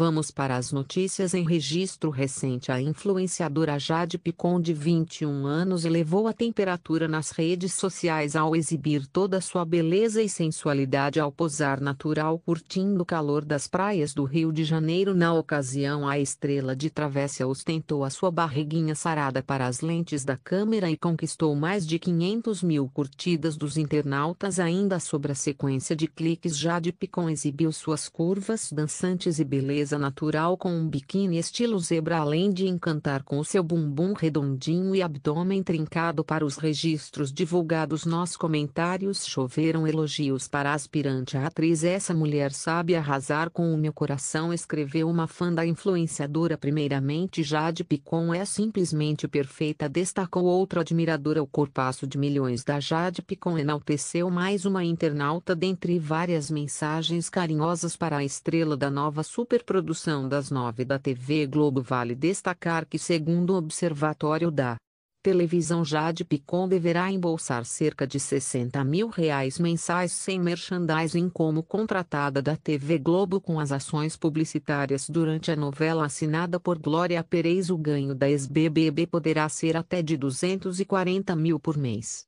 Vamos para as notícias em registro recente. A influenciadora Jade Picon, de 21 anos, elevou a temperatura nas redes sociais ao exibir toda sua beleza e sensualidade ao posar natural curtindo o calor das praias do Rio de Janeiro. Na ocasião, a estrela de travessa ostentou a sua barriguinha sarada para as lentes da câmera e conquistou mais de 500 mil curtidas dos internautas. Ainda sobre a sequência de cliques, Jade Picon exibiu suas curvas dançantes e beleza beleza natural com um biquíni estilo zebra além de encantar com o seu bumbum redondinho e abdômen trincado para os registros divulgados nos comentários choveram elogios para a aspirante a atriz essa mulher sabe arrasar com o meu coração escreveu uma fã da influenciadora primeiramente Jade Picon é simplesmente perfeita destacou outra admiradora o corpaço de milhões da Jade Picon enalteceu mais uma internauta dentre várias mensagens carinhosas para a estrela da nova super produção das nove da TV Globo vale destacar que segundo o Observatório da Televisão Jade Picon deverá embolsar cerca de 60 mil reais mensais sem merchandising como contratada da TV Globo com as ações publicitárias durante a novela assinada por Glória Perez. O ganho da SBBB poderá ser até de 240 mil por mês.